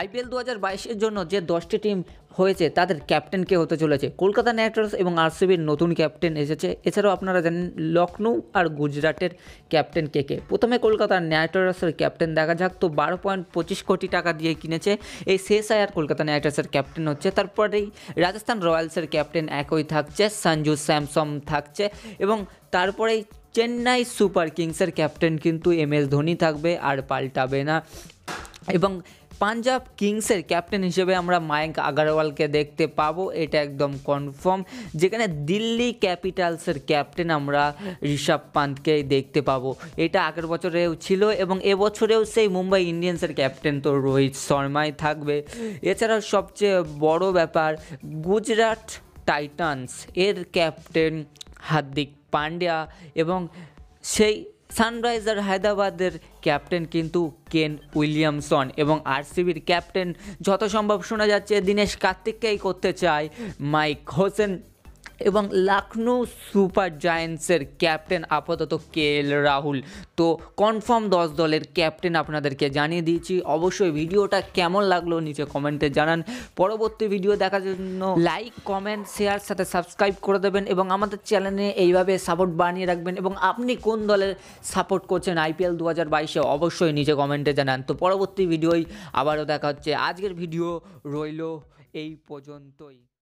IPL দু হাজার বাইশের জন্য যে দশটি টিম হয়েছে তাদের ক্যাপ্টেন কে হতে চলেছে কলকাতা নাইট রাইডার্স এবং আরসিবির নতুন ক্যাপ্টেন এসেছে এছাড়াও আপনারা জানেন লখনউ আর গুজরাটের ক্যাপ্টেন কে কে প্রথমে কলকাতার নাইট রাইডার্সের ক্যাপ্টেন দেখা যাক তো বারো পয়েন্ট পঁচিশ কোটি টাকা দিয়ে কিনেছে এই শেষ আয়ার কলকাতা নাইট রাইডার্সের ক্যাপ্টেন হচ্ছে তারপরেই রাজস্থান রয়্যালসের ক্যাপ্টেন একই থাকছে সঞ্জু স্যামসম থাকছে এবং তারপরেই চেন্নাই সুপার কিংসের ক্যাপ্টেন কিন্তু এম এস ধোনি থাকবে আর পাল্টাবে না এবং পাঞ্জাব কিংসের ক্যাপ্টেন হিসেবে আমরা মায়ঙ্ক আগারওয়ালকে দেখতে পাবো এটা একদম কনফার্ম যেখানে দিল্লি ক্যাপিটালসের ক্যাপ্টেন আমরা ঋষভ পান্তকে দেখতে পাবো এটা আগের বছরেও ছিল এবং এবছরেও সেই মুম্বাই ইন্ডিয়ান্সের ক্যাপ্টেন তো রোহিত শর্মাই থাকবে এছাড়াও সবচেয়ে বড় ব্যাপার গুজরাট টাইটান্স এর ক্যাপ্টেন হার্দিক পান্ডিয়া এবং সেই সানরাইজার হায়দ্রাবাদের ক্যাপ্টেন কিন্তু কেন উইলিয়ামসন এবং আরসিবির ক্যাপ্টেন যত সম্ভব শোনা যাচ্ছে দিনেশ কার্তিককেই করতে চায় মাইক হোসেন এবং লখনউ সুপার জায়েন্টসের ক্যাপ্টেন আপাতত কে এল রাহুল তো কনফার্ম দশ দলের ক্যাপ্টেন আপনাদেরকে জানিয়ে দিয়েছি অবশ্যই ভিডিওটা কেমন লাগলো নিচে কমেন্টে জানান পরবর্তী ভিডিও দেখার জন্য লাইক কমেন্ট শেয়ার সাথে সাবস্ক্রাইব করে দেবেন এবং আমাদের চ্যানেলে এইভাবে সাপোর্ট বানিয়ে রাখবেন এবং আপনি কোন দলের সাপোর্ট করছেন আইপিএল দু হাজার বাইশে অবশ্যই নিচে কমেন্টে জানান তো পরবর্তী ভিডিওই আবারও দেখা হচ্ছে আজকের ভিডিও রইল এই পর্যন্তই